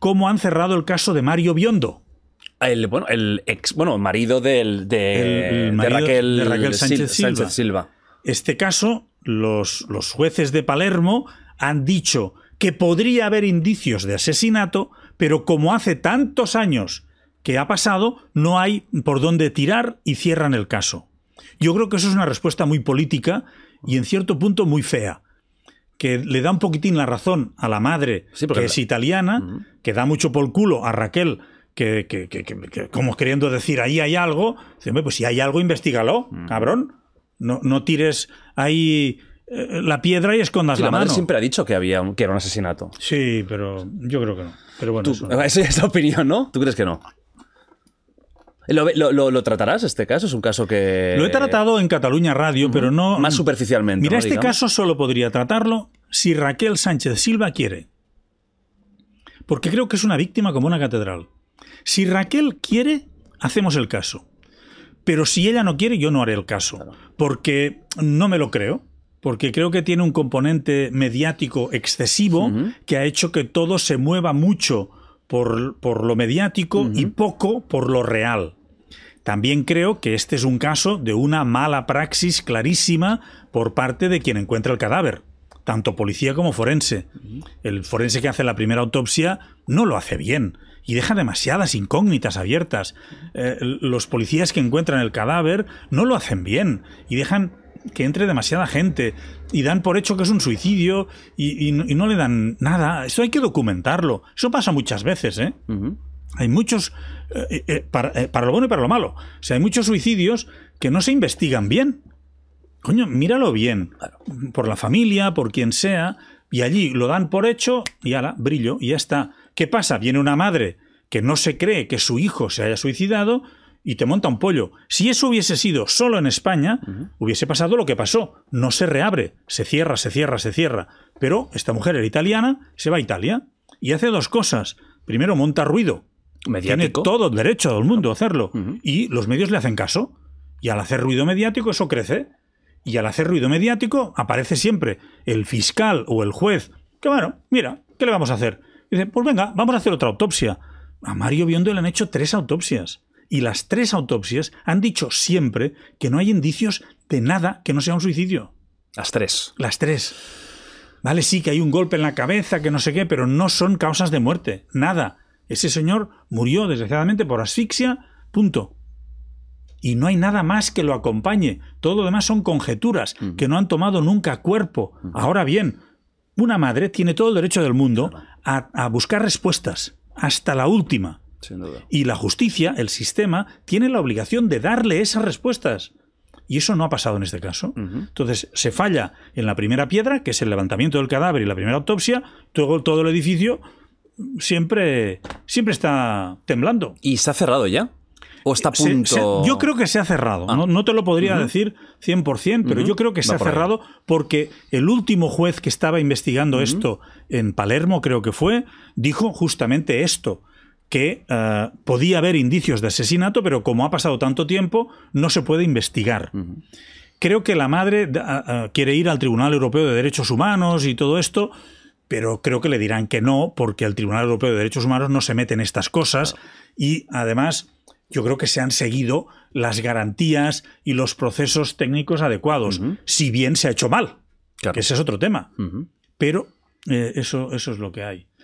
¿Cómo han cerrado el caso de Mario Biondo? El, ex, bueno, marido, de, Raquel, Sánchez, Silva. Silva. Este caso, los, los jueces de Palermo han dicho que podría haber indicios de asesinato, pero como hace tantos años que ha pasado, no hay por dónde tirar y cierran el caso. Yo creo que eso es una respuesta muy política y en cierto punto muy fea que le da un poquitín la razón a la madre, que es italiana, que da mucho por culo a Raquel, que, como queriendo decir, ahí hay algo, dice, pues si hay algo, investigalo, cabrón. No, no tires ahí eh, la piedra y escondas la, la madre mano. siempre ha dicho que había que era un asesinato. Sí, pero yo creo que no. Pero bueno, esa es la opinión, ¿no? ¿Tú crees que no? ¿Lo, tratarás este caso? Es un caso que... Lo he tratado en Cataluña Radio, pero no... Más superficialmente. Mira, este caso solo podría tratarlo si Raquel Sánchez Silva quiere. Porque creo que es una víctima como una catedral. Si Raquel quiere, hacemos el caso. Pero si ella no quiere, yo no haré el caso. Porque no me lo creo porque creo que tiene un componente mediático excesivo que ha hecho que todo se mueva mucho por, lo mediático y poco por lo real. También creo que este es un caso de una mala praxis clarísima por parte de quien encuentra el cadáver, tanto policía como forense. El forense que hace la primera autopsia no lo hace bien y deja demasiadas incógnitas abiertas. Eh, los policías que encuentran el cadáver no lo hacen bien y dejan que entre demasiada gente y dan por hecho que es un suicidio y, no le dan nada. Eso hay que documentarlo. Eso pasa muchas veces, ¿eh? Hay muchos, eh, eh, eh, para, lo bueno y para lo malo, o sea, hay muchos suicidios que no se investigan bien. Coño, míralo bien, por la familia, por quien sea, y allí lo dan por hecho y ala, brillo, y ya está. ¿Qué pasa? Viene una madre que no se cree que su hijo se haya suicidado y te monta un pollo. Si eso hubiese sido solo en España, hubiese pasado lo que pasó. No se reabre, se cierra, se cierra, se cierra. Pero esta mujer era italiana, se va a Italia y hace dos cosas. Primero, monta ruido tiene todo derecho el mundo a hacerlo. Y los medios le hacen caso. Y al hacer ruido mediático, eso crece. Y al hacer ruido mediático, aparece siempre el fiscal o el juez. Que bueno, mira, ¿qué le vamos a hacer? dice, pues venga, vamos a hacer otra autopsia. A Mario Biondo le han hecho tres autopsias. Y las tres autopsias han dicho siempre que no hay indicios de nada que no sea un suicidio. Las tres. Las tres. Vale, sí que hay un golpe en la cabeza, que no sé qué, pero no son causas de muerte. Nada. Ese señor murió, desgraciadamente, por asfixia, punto. Y no hay nada más que lo acompañe. Todo lo demás son conjeturas que no han tomado nunca cuerpo. Ahora bien, una madre tiene todo el derecho del mundo a, buscar respuestas, hasta la última. Y la justicia, el sistema, tiene la obligación de darle esas respuestas. Y eso no ha pasado en este caso. Entonces, se falla en la primera piedra, que es el levantamiento del cadáver y la primera autopsia, todo el edificio siempre, siempre está temblando. ¿Y se ha cerrado ya? ¿O está yo creo que se ha cerrado. Ah. No, no, te lo podría decir 100%, pero yo creo que se ha cerrado porque el último juez que estaba investigando esto en Palermo, creo que fue, dijo justamente esto que eh, podía haber indicios de asesinato, pero como ha pasado tanto tiempo, no se puede investigar. Creo que la madre eh, eh, quiere ir al Tribunal Europeo de Derechos Humanos y todo esto, pero creo que le dirán que no, porque el Tribunal Europeo de Derechos Humanos no se mete en estas cosas y además yo creo que se han seguido las garantías y los procesos técnicos adecuados, si bien se ha hecho mal, que ese es otro tema. Pero eh, eso, eso es lo que hay.